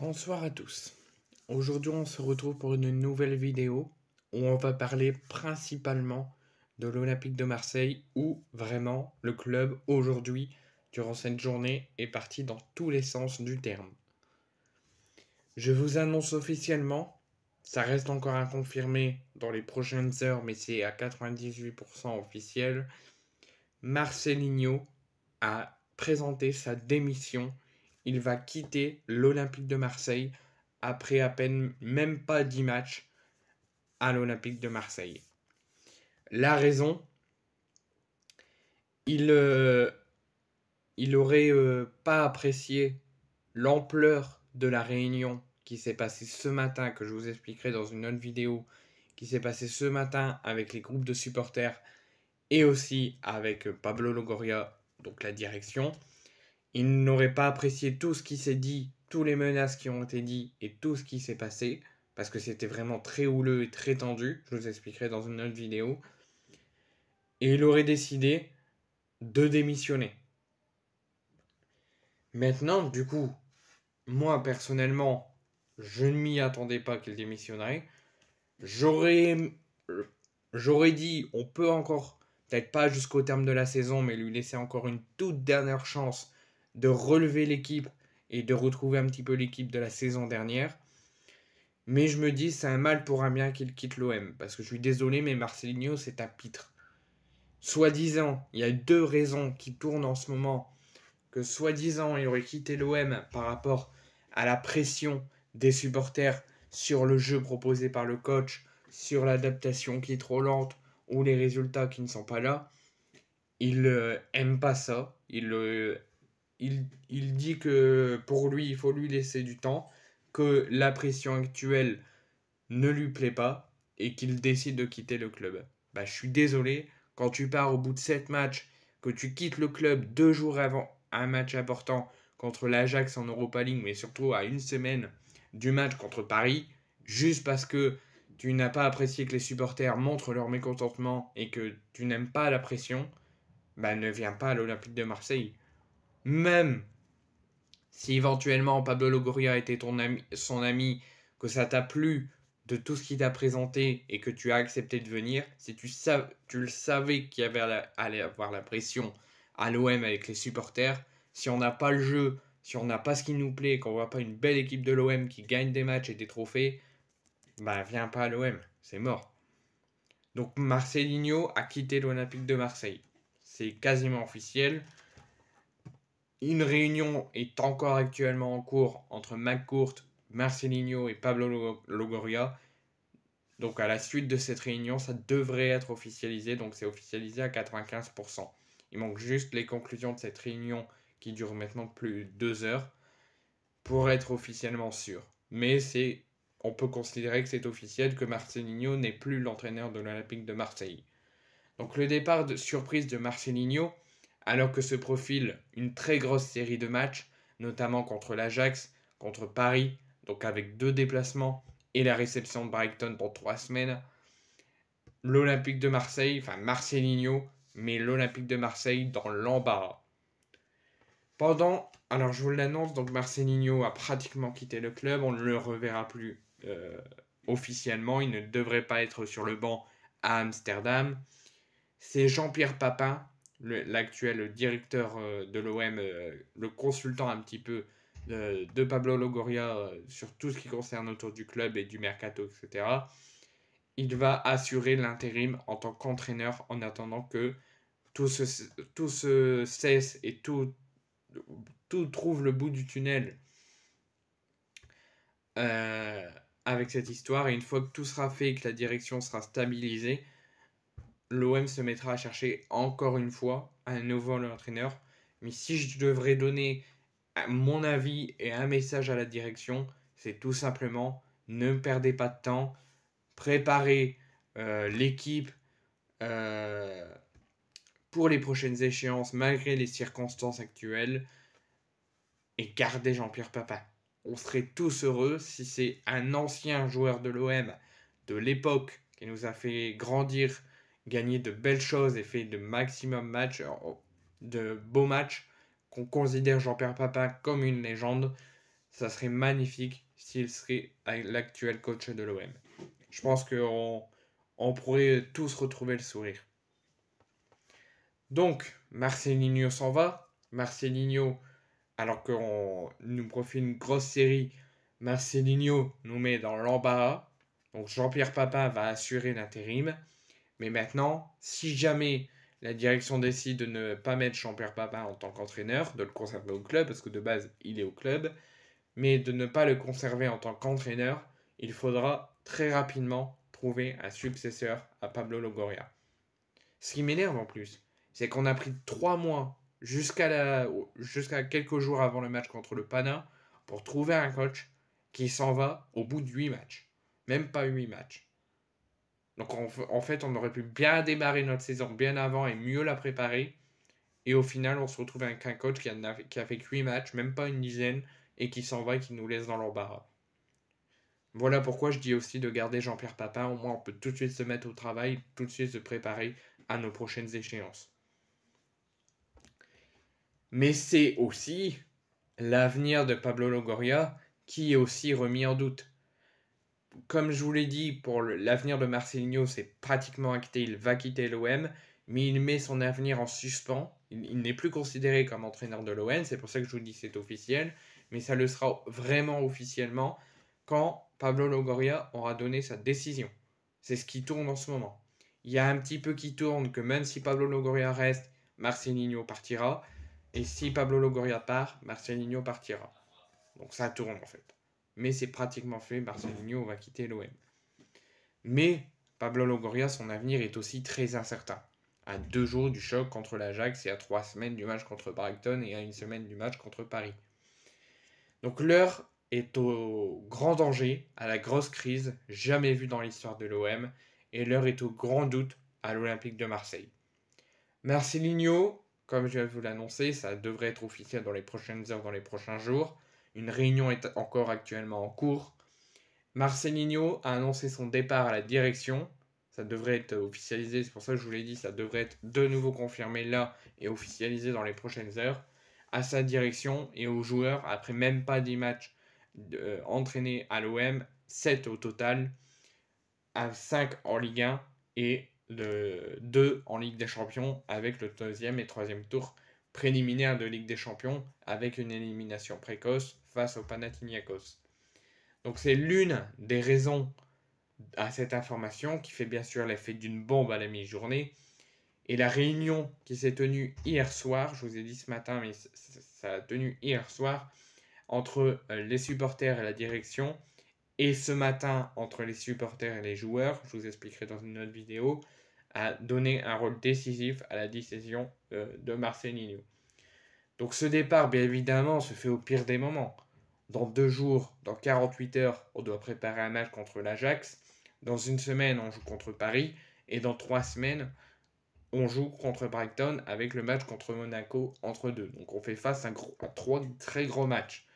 Bonsoir à tous. Aujourd'hui on se retrouve pour une nouvelle vidéo où on va parler principalement de l'Olympique de Marseille où vraiment le club aujourd'hui durant cette journée est parti dans tous les sens du terme. Je vous annonce officiellement, ça reste encore à confirmer dans les prochaines heures mais c'est à 98% officiel, Marcelinho a présenté sa démission il va quitter l'Olympique de Marseille après à peine même pas 10 matchs à l'Olympique de Marseille. La raison, il, n'aurait euh, il aurait euh, pas apprécié l'ampleur de la réunion qui s'est passée ce matin, que je vous expliquerai dans une autre vidéo, qui s'est passée ce matin avec les groupes de supporters et aussi avec euh, Pablo Logoria, donc la direction il n'aurait pas apprécié tout ce qui s'est dit, toutes les menaces qui ont été dites et tout ce qui s'est passé, parce que c'était vraiment très houleux et très tendu, je vous expliquerai dans une autre vidéo, et il aurait décidé de démissionner. Maintenant, du coup, moi personnellement, je ne m'y attendais pas qu'il démissionnerait. j'aurais dit, on peut encore, peut-être pas jusqu'au terme de la saison, mais lui laisser encore une toute dernière chance de relever l'équipe et de retrouver un petit peu l'équipe de la saison dernière. Mais je me dis, c'est un mal pour un bien qu'il quitte l'OM. Parce que je suis désolé, mais Marcelinho, c'est un pitre. Soi-disant, il y a deux raisons qui tournent en ce moment. Que soi-disant, il aurait quitté l'OM par rapport à la pression des supporters sur le jeu proposé par le coach, sur l'adaptation qui est trop lente ou les résultats qui ne sont pas là. Il n'aime euh, pas ça. Il le... Euh, il, dit que pour lui, il faut lui laisser du temps, que la pression actuelle ne lui plaît pas et qu'il décide de quitter le club. Bah, je suis désolé, quand tu pars au bout de 7 matchs, que tu quittes le club deux jours avant un match important contre l'Ajax en Europa League, mais surtout à une semaine du match contre Paris, juste parce que tu n'as pas apprécié que les supporters montrent leur mécontentement et que tu n'aimes pas la pression, bah, ne viens pas à l'Olympique de Marseille même si éventuellement Pablo Logoria était ton son ami, que ça t'a plu de tout ce qu'il t'a présenté et que tu as accepté de venir, si tu, le savais qu'il y avait à allait avoir la pression à l'OM avec les supporters, si on n'a pas le jeu, si on n'a pas ce qui nous plaît, qu'on voit pas une belle équipe de l'OM qui gagne des matchs et des trophées, ben viens pas à l'OM, c'est mort. Donc Marcelinho a quitté l'Olympique de Marseille. C'est quasiment officiel. Une réunion est encore actuellement en cours entre McCourt, Marcelinho et Pablo Logoria. Donc à la suite de cette réunion, ça devrait être officialisé. Donc c'est officialisé à 95%. Il manque juste les conclusions de cette réunion qui dure maintenant plus de deux heures pour être officiellement sûr. Mais c'est, on peut considérer que c'est officiel que Marcelinho n'est plus l'entraîneur de l'Olympique de Marseille. Donc le départ de surprise de Marcelinho, alors que se profile une très grosse série de matchs, notamment contre l'Ajax, contre Paris, donc avec deux déplacements et la réception de Brighton dans trois semaines, l'Olympique de Marseille, enfin Marcelinho, mais l'Olympique de Marseille dans l'embarras. Pendant, alors je vous l'annonce, donc Marcelinho a pratiquement quitté le club, on ne le reverra plus euh, officiellement, il ne devrait pas être sur le banc à Amsterdam. C'est Jean-Pierre Papin l'actuel directeur euh, de l'OM, euh, le consultant un petit peu euh, de Pablo Logoria sur tout ce qui concerne autour du club et du mercato, etc. Il va assurer l'intérim en tant qu'entraîneur en attendant que tout se, tout cesse et tout, tout trouve le bout du tunnel avec cette histoire. Et une fois que tout sera fait et que la direction sera stabilisée, l'OM se mettra à chercher encore une fois un nouveau entraîneur. Mais si je devrais donner mon avis et un message à la direction, c'est tout simplement ne perdez pas de temps, préparez euh, l'équipe euh, pour les prochaines échéances malgré les circonstances actuelles et gardez Jean-Pierre Papa. On serait tous heureux si c'est un ancien joueur de l'OM de l'époque qui nous a fait grandir gagner de belles choses et faire de maximum matchs, euh, oh, de beaux matchs, qu'on considère Jean-Pierre Papin comme une légende, ça serait magnifique s'il serait l'actuel coach de l'OM. Je pense qu'on on pourrait tous retrouver le sourire. Donc, Marcelinho s'en va. Marcelinho, alors qu'on nous profite une grosse série, Marcelinho nous met dans l'embarras. Donc Jean-Pierre Papin va assurer l'intérim. Mais maintenant, si jamais la direction décide de ne pas mettre Jean-Pierre Papa en tant qu'entraîneur, de le conserver au club, parce que de base, il est au club, mais de ne pas le conserver en tant qu'entraîneur, il faudra très rapidement trouver un successeur à Pablo Logoria. Ce qui m'énerve en plus, c'est qu'on a pris trois mois jusqu'à quelques jours avant le match contre le Panin pour trouver un coach qui s'en va au bout de huit matchs. Même pas huit matchs. Donc en fait, on aurait pu bien démarrer notre saison bien avant et mieux la préparer. Et au final, on se retrouve avec un coach qui a, qui a fait 8 matchs, même pas une dizaine, et qui s'en va et qui nous laisse dans l'embarras. Voilà pourquoi je dis aussi de garder Jean-Pierre Papin, au moins on peut tout de suite se mettre au travail, tout de suite se préparer à nos prochaines échéances. Mais c'est aussi l'avenir de Pablo Logoria qui est aussi remis en doute comme je vous l'ai dit, pour l'avenir de Marcelinho, c'est pratiquement acté, il va quitter l'OM, mais il met son avenir en suspens. Il, n'est plus considéré comme entraîneur de l'OM, c'est pour ça que je vous dis c'est officiel, mais ça le sera vraiment officiellement quand Pablo Logoria aura donné sa décision. C'est ce qui tourne en ce moment. Il y a un petit peu qui tourne que même si Pablo Logoria reste, Marcelinho partira. Et si Pablo Logoria part, Marcelinho partira. Donc ça tourne en fait mais c'est pratiquement fait. Marcelino va quitter l'OM. Mais Pablo Longoria, son avenir est aussi très incertain. À deux jours du choc contre l'Ajax et à trois semaines du match contre Brighton et à une semaine du match contre Paris. Donc l'heure est au grand danger, à la grosse crise jamais vue dans l'histoire de l'OM, et l'heure est au grand doute à l'Olympique de Marseille. Marcelinho, comme je vous l'annoncer, ça devrait être officiel dans les prochaines heures, dans les prochains jours, une réunion est encore actuellement en cours. Marcelinho a annoncé son départ à la direction. Ça devrait être officialisé, c'est pour ça que je vous l'ai dit, ça devrait être de nouveau confirmé là et officialisé dans les prochaines heures. À sa direction et aux joueurs, après même pas 10 matchs euh, entraînés à l'OM, 7 au total, à 5 en Ligue 1 et 2 en Ligue des Champions avec le deuxième et troisième tour préliminaire de Ligue des Champions avec une élimination précoce face au Panathinaikos. Donc c'est l'une des raisons à cette information qui fait bien sûr l'effet d'une bombe à la mi-journée. Et la réunion qui s'est tenue hier soir, je vous ai dit ce matin, mais ça a tenu hier soir, entre euh, les supporters et la direction, et ce matin entre les supporters et les joueurs, je vous expliquerai dans une autre vidéo, a donner un rôle décisif à la décision euh, de Marcelinho. Donc ce départ, bien évidemment, se fait au pire des moments. Dans deux jours, dans 48 heures, on doit préparer un match contre l'Ajax. Dans une semaine, on joue contre Paris. Et dans trois semaines, on joue contre Brighton avec le match contre Monaco entre deux. Donc on fait face à, trois très gros matchs.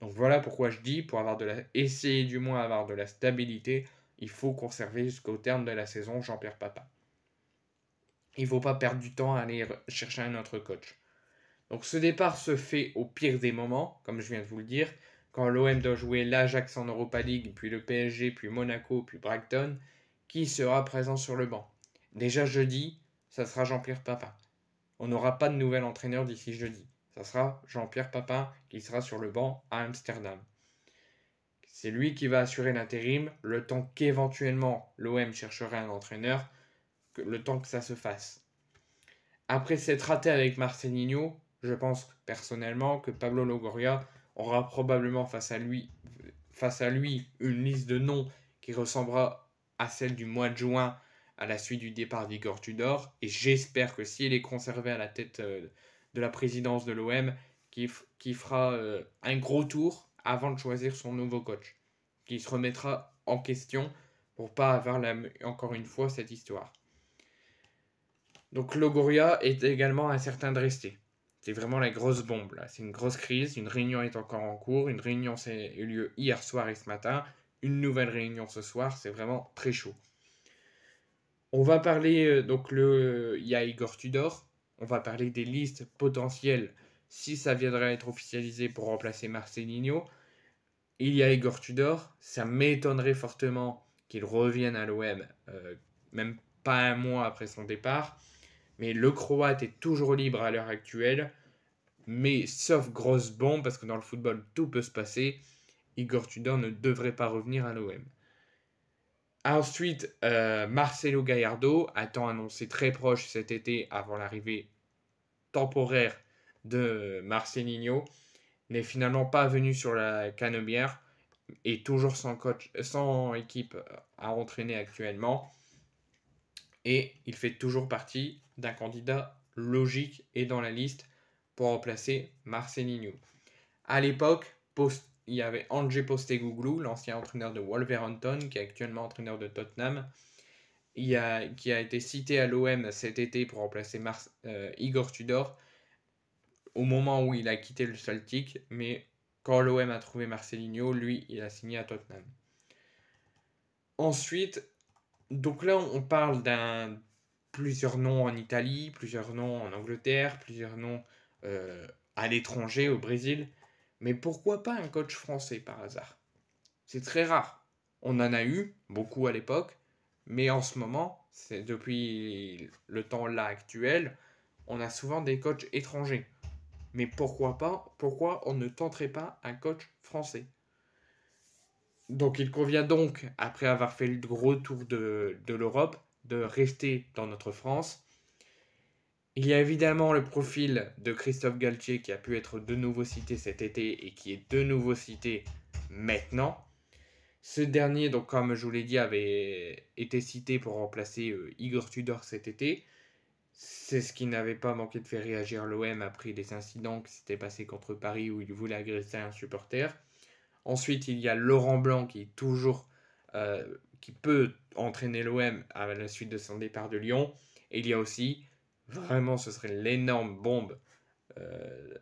Donc voilà pourquoi je dis, pour avoir de essayer du moins avoir de la stabilité, il faut conserver jusqu'au terme de la saison Jean-Pierre Papa il ne faut pas perdre du temps à aller chercher un autre coach. Donc ce départ se fait au pire des moments, comme je viens de vous le dire, quand l'OM doit jouer l'Ajax en Europa League, puis le PSG, puis Monaco, puis Brighton, qui sera présent sur le banc Déjà jeudi, ça sera Jean-Pierre Papin. On n'aura pas de nouvel entraîneur d'ici jeudi. Ça sera Jean-Pierre Papin qui sera sur le banc à Amsterdam. C'est lui qui va assurer l'intérim le temps qu'éventuellement l'OM chercherait un entraîneur le temps que ça se fasse. Après s'être raté avec Marcelinho, je pense personnellement que Pablo Logoria aura probablement face à lui, face à lui une liste de noms qui ressemblera à celle du mois de juin à la suite du départ d'Igor Tudor. Et j'espère que s'il est conservé à la tête euh, de la présidence de l'OM, qu'il fera euh, un gros tour avant de choisir son nouveau coach, qui se remettra en question pour pas avoir encore une fois cette histoire. Donc Logoria est également incertain de rester. C'est vraiment la grosse bombe C'est une grosse crise. Une réunion est encore en cours. Une réunion s'est eu lieu hier soir et ce matin. Une nouvelle réunion ce soir. C'est vraiment très chaud. On va parler euh, donc le. Il y a Igor Tudor. On va parler des listes potentielles si ça viendrait être officialisé pour remplacer Marcelinho. Il y a Igor Tudor. Ça m'étonnerait fortement qu'il revienne à l'OM, euh, même pas un mois après son départ. Mais le croate est toujours libre à l'heure actuelle. Mais sauf grosse bombe, parce que dans le football, tout peut se passer. Igor Tudor ne devrait pas revenir à l'OM. Ensuite, euh, Marcelo Gallardo, à temps annoncé très proche cet été avant l'arrivée temporaire de Marcelinho, n'est finalement pas venu sur la canebière et toujours sans équipe à entraîner actuellement et il fait toujours partie d'un candidat logique et dans la liste pour remplacer Marcelinho. À l'époque, il y avait Ange Postecoglou, l'ancien entraîneur de Wolverhampton, qui est actuellement entraîneur de Tottenham, il a, qui a été cité à l'OM cet été pour remplacer euh, Igor Tudor au moment où il a quitté le Celtic, mais quand l'OM a trouvé Marcelinho, lui, il a signé à Tottenham. Ensuite, donc là, on parle d'un plusieurs noms en Italie, plusieurs noms en Angleterre, plusieurs noms euh, à l'étranger, au Brésil. Mais pourquoi pas un coach français par hasard C'est très rare. On en a eu beaucoup à l'époque, mais en ce moment, c'est depuis le temps là actuel, on a souvent des coachs étrangers. Mais pourquoi pas Pourquoi on ne tenterait pas un coach français donc il convient donc, après avoir fait le gros tour de, l'Europe, de rester dans notre France. Il y a évidemment le profil de Christophe Galtier qui a pu être de nouveau cité cet été et qui est de nouveau cité maintenant. Ce dernier, donc comme je vous l'ai dit, avait été cité pour remplacer euh, Igor Tudor cet été. C'est ce qui n'avait pas manqué de faire réagir l'OM après les incidents qui s'étaient passés contre Paris où il voulait agresser un supporter. Ensuite, il y a Laurent Blanc qui toujours, euh, qui peut entraîner l'OM à la suite de son départ de Lyon. Et il y a aussi, vraiment, ce serait l'énorme bombe euh,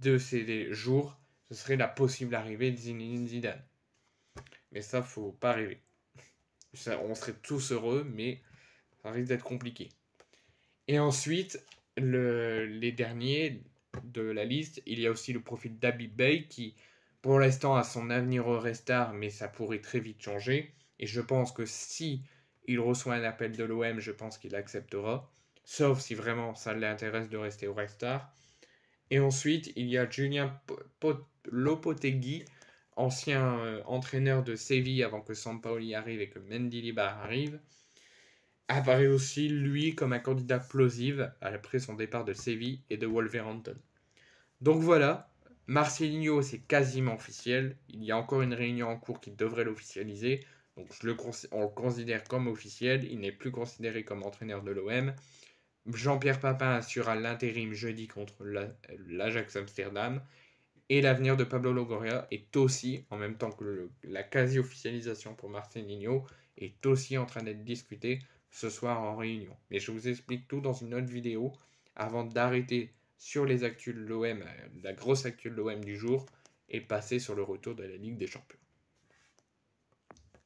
de ces jours, ce serait la possible arrivée de Zinedine Zidane. Mais ça, faut pas arriver. on serait tous heureux, mais ça risque d'être compliqué. Et ensuite, les derniers de la liste, il y a aussi le profil d'Abi Bey qui pour l'instant à son avenir au Restar, mais ça pourrait très vite changer. Et je pense que si il reçoit un appel de l'OM, je pense qu'il acceptera, sauf si vraiment ça l'intéresse de rester au Restar. Et ensuite, il y a Julien Lopotegui, ancien euh, entraîneur de Séville avant que Sampaoli arrive et que Mendilibar arrive, apparaît aussi lui comme un candidat plausible après son départ de Séville et de Wolverhampton. Donc voilà, Marcelinho, c'est quasiment officiel. Il y a encore une réunion en cours qui devrait l'officialiser. Donc on le considère comme officiel. Il n'est plus considéré comme entraîneur de l'OM. Jean-Pierre Papin assurera l'intérim jeudi contre l'Ajax Amsterdam. Et l'avenir de Pablo Logoria est aussi, en même temps que la quasi-officialisation pour Marcelinho, est aussi en train d'être discuté ce soir en réunion. Mais je vous explique tout dans une autre vidéo avant d'arrêter sur les actus de l'OM, euh, la grosse actuelle de l'OM du jour, et passer sur le retour de la Ligue des Champions.